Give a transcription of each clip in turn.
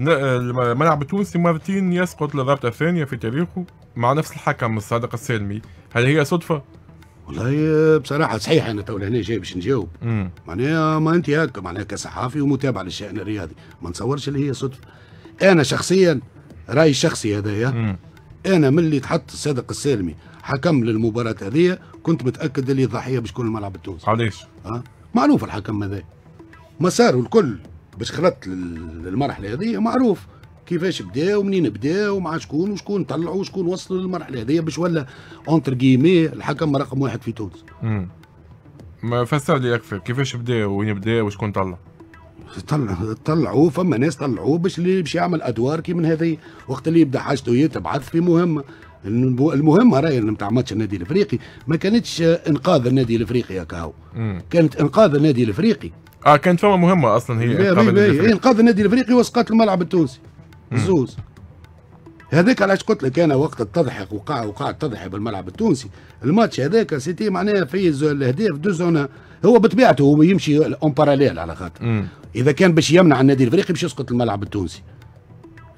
الملعب آه، التونسي مرتين يسقط للضربة الثانية في تاريخه مع نفس الحكم الصادق السالمي هل هي صدفة؟ والله آه، بصراحه صحيح انا تو هنا جاي باش نجاوب معناها ما انت هكا معناها كصحافي ومتابع للشان الرياضي ما نصورش اللي هي صدفه انا شخصيا رايي الشخصي هذايا انا من اللي تحط صادق السالمي حكم للمباراه هذه كنت متاكد اللي الضحيه باش تكون الملعب التونسي علاش؟ أه؟ معروف الحكم هذا مساره الكل باش خلطت للمرحله هذه معروف كيفاش بدا ومنين بدا ومع شكون وشكون طلعوا وشكون وصلوا للمرحله هذه باش ولا اونتر جيمي الحكم رقم واحد في تونس. امم فسر لي اكثر كيفاش بدا وين بدا وشكون طلع؟ طلع طلعوا فما ناس طلعوا باش اللي باش يعمل ادوار كي من هذه وقت اللي يبدا حاجته يتبعث في مهمه المهم راهي نتاع ماتش النادي الافريقي ما كانتش آه، انقاذ النادي الافريقي هكاهو كانت انقاذ النادي الافريقي اه كانت فما مهمه اصلا هي انقاذ النادي الافريقي انقاذ النادي الافريقي وسقط الملعب التونسي زوز هذاك علاش قلت لك انا وقت التضحك وقع وقع التضحك بالملعب التونسي الماتش هذاك سيتي معناها في الاهداف دو زون هو بطبيعته هو يمشي اون باراليل على خاطر اذا كان باش يمنع النادي الافريقي باش يسقط الملعب التونسي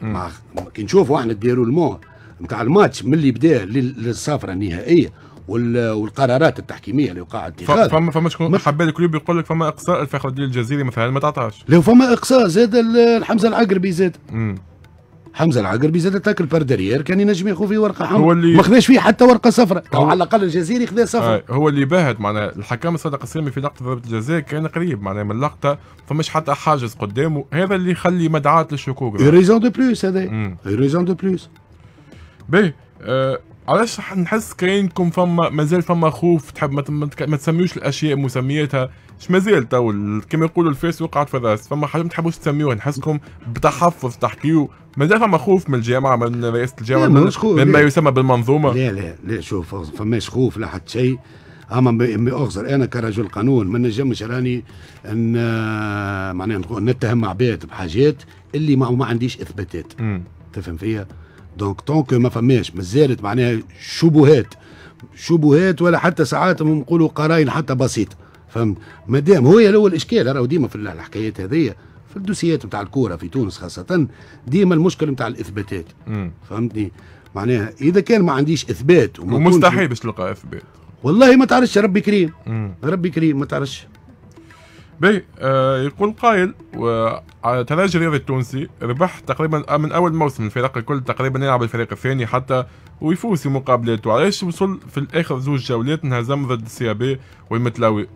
مع كي نشوفوا احنا المور نتاع الماتش من اللي بدا للصافره النهائيه والقرارات التحكيميه اللي وقعت فما فما شكون حباد الكلوب يقول لك فما اقصاء الفخر الدين الجزيري مثلا ما تعطاش لو فما اقصاء زاد الحمزه العقربي زاد حمزه العقربي زاد تاكل بار كان ينجم ياخذ فيه ورقه حمراء اللي ما خذاش فيه حتى ورقه صفراء على الاقل الجزيري خذا صفراء آه، هو اللي باهت معناها الحكام صادق السلمي في لقطه ضربه الجزاء كان قريب معناها من اللقطه فمش حتى حاجز قدامه هذا اللي يخلي مدعاه للشكوك ريزون دو بلوس هذا ريزون دو بلوس باهي أه علاش نحس كاينكم فما مازال فما خوف تحب ما, ما تسميوش الاشياء مسمياتها مش مازال تو كما يقولوا الفيس وقعت في الراس فما حاجه ما تحبوش تسميوها نحسكم بتحفظ تحكيو مازال فما خوف من الجامعه من رئاسه الجامعه من مما يسمى بالمنظومه لا لا لا شوف فماش خوف لا حتى شيء اما اغزر انا كرجل قانون ما نجمش راني ان آه، معناها نتهم عباد بحاجات اللي ما, ما عنديش اثباتات تفهم فيها دونك طونك ما فماش ما زالت معناها شبهات شبهات ولا حتى ساعات نقولوا قراين حتى بسيطه فهمت مادام هو هو الاشكال راهو ديما في الحكايات هذيا في الدوسيات نتاع الكوره في تونس خاصه ديما المشكل نتاع الاثباتات فهمتني معناها اذا كان ما عنديش اثبات ومستحيل باش تلقى اثبات والله ما تعرفش ربي كريم ربي كريم ما تعرفش بي آه يقول قائل على تلاجي الرياضي التونسي ربح تقريبا آه، من اول موسم الفريق الكل تقريبا يلعب الفريق الثاني حتى ويفوز في مقابلاته علاش وصل في الاخر زوج جولات انهزم ضد السيابي إيه والمتلاوي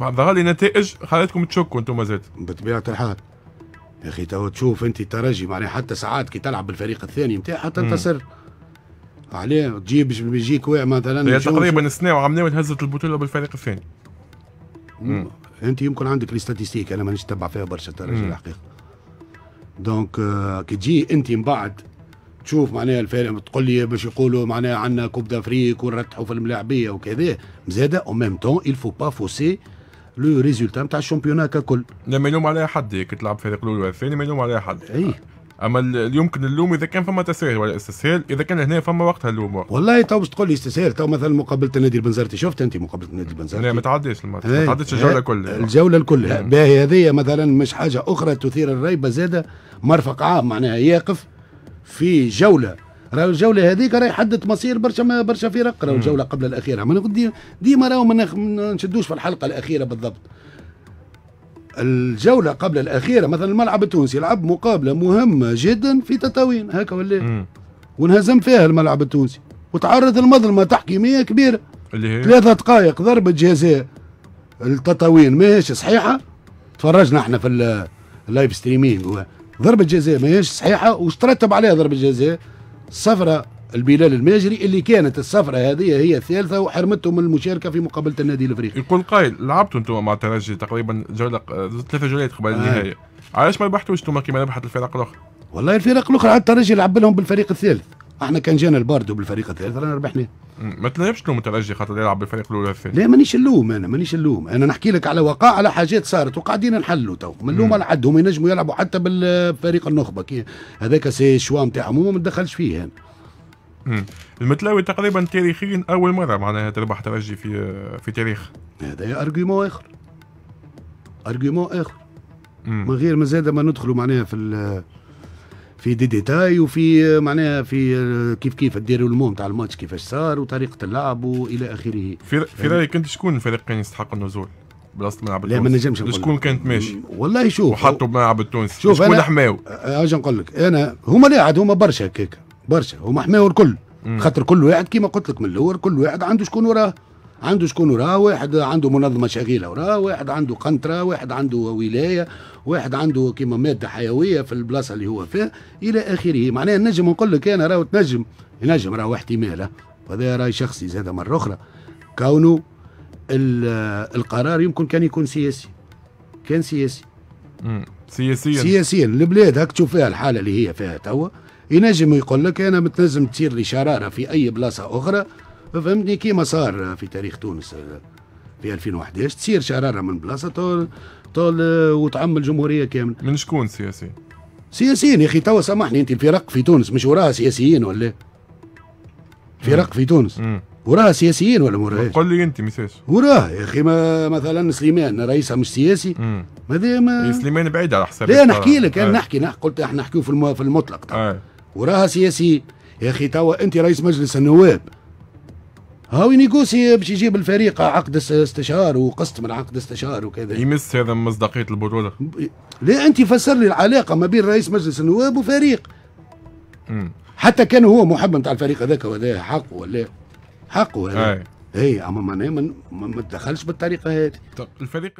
ظهر لي نتائج خلاتكم تشكوا انتم زاد بطبيعه الحال يا اخي تو تشوف انت الترجي معناها حتى ساعات كي تلعب بالفريق الثاني نتاعها تنتصر عليه تجيب بيجيك واع مثلا تقريبا سنه وعملناه هزت البطوله بالفريق الثاني انت يمكن عندك لي انا مانيش تبع فيها برشا ترجي الحقيقه دونك آه، كي تجي انت من بعد تشوف معناها الفرق تقول لي باش يقولوا معناها عندنا كوب دافريك ونرتحوا في الملاعبيه وكذا مزاده او ميم تون الفو با فوسي لو ريزولتا نتاع الشامبيونات ككل لا ما يلوم عليها حد كي تلعب فريق الاول والثاني ما يلوم عليها حد اي اما يمكن اللوم اذا كان فما تساهل ولا استسهال اذا كان هنا فما وقتها اللوم وقت. والله تو باش تقول لي استسهال تو مثلا مقابله النادي البنزرتي شفت انت مقابله النادي البنزرتي لا ما تعديش ما إيه، تعديش الجوله إيه، كلها الجوله كلها باهي هذه مثلا مش حاجه اخرى تثير الريبه زاده مرفق عام معناها يقف في جوله راهو الجوله هذيك راهي حدت مصير برشا برشا فرق راهو الجوله قبل الاخيره ما ديما راهو ما نشدوش في الحلقه الاخيره بالضبط الجولة قبل الأخيرة مثلا الملعب التونسي لعب مقابلة مهمة جدا في تطاوين هكا ولا وانهزم فيها الملعب التونسي وتعرض المظلمة تحكيمية كبيرة اللي هي ثلاثة دقائق ضربة جزاء التطاوين ماهيش صحيحة تفرجنا احنا في اللايف ستريمينج ضربة جزاء ماهيش صحيحة وش ترتب عليها ضربة جزاء صفرة البلال الماجري اللي كانت السفره هذه هي الثالثة وحرمته من المشاركة في مقابلة النادي الافريقي يقول قائل لعبتوا انتم مع الترجي تقريبا جولة ثلاثة جولات قبل النهاية آه. علاش ما ربحتوش انتم كما ربحت الفرق الأخرى؟ والله الفرق الأخرى عاد الترجي لعب لهم بالفريق الثالث احنا كان جانا الباردو بالفريق الثالث رانا ربحناه ما تلعبش لهم الترجي خاطر يلعب بالفريق الاول والثاني لا مانيش اللوم انا مانيش اللوم انا نحكي لك على وقائع على حاجات صارت وقاعدين نحلوا تو من اللوم على حد هم ينجموا يلعبوا حتى بالفريق النخبه هذاك سي شوا نتاعهم ما تدخلش فيه يعني. المتلاوي تقريبا تاريخيا اول مره معناها تربح ترجي في في تاريخ هذا ارجيومون اخر ارجيومون اخر من غير ما زاد ما ندخلوا معناها في في دي ديتاي وفي معناها في كيف كيف المون تاع الماتش كيفاش صار وطريقه اللعب والى اخره في في رايك انت شكون الفريق كان يستحق النزول؟ بلاصه ملعب التونسي لا ما نجمش نقول شكون كانت ماشي والله شوف وحطوا بملعب التونسي شوف شكون حماو اجي نقول لك انا هما لاعب هما برشا هكاك برشا هما حماوا الكل خاطر كل واحد كيما قلت لك من الاول كل واحد عنده شكون وراه عنده شكون وراه واحد عنده منظمه شغيله وراه واحد عنده قنطره واحد عنده ولايه واحد عنده كيما ماده حيويه في البلاصه اللي هو فيها الى اخره معناها نجم نقول لك انا راه تنجم ينجم راهو احتمال وهذا راي شخصي زاد مره اخرى كونه القرار يمكن كان يكون سياسي كان سياسي سياسيا سياسيا البلاد هاك تشوف فيها الحاله اللي هي فيها توا ينجم يقول لك انا متنجم تصير لي شراره في اي بلاصه اخرى فهمتني كيما صار في تاريخ تونس في 2011 تصير شراره من بلاصه طول طول وتعم الجمهوريه كامله من شكون سياسي؟ سياسيين يا اخي توا سامحني انت الفرق في تونس مش وراها سياسيين ولا فرق في تونس مم. وراها سياسيين ولا مراهاش قل لي انت مثال وراها يا اخي ما مثلا سليمان رئيسها مش سياسي ماذا ما إيه، سليمان بعيد على حساب لا نحكي لك انا آه. نحكي نحكي قلت احنا نحكيو في المطلق طبعا آه. وراها سياسيين يا اخي توا انت رئيس مجلس النواب هاو ينيغوسي باش يجيب الفريق عقد استشار وقسط من عقد استشار وكذا يمس هذا مصداقيه البطوله لا انت فسر لي العلاقه ما بين رئيس مجلس النواب وفريق م. حتى كان هو محب نتاع الفريق هذاك ولا حقه ولا حقه اي اما معناه ما تدخلش بالطريقه هذه الفريق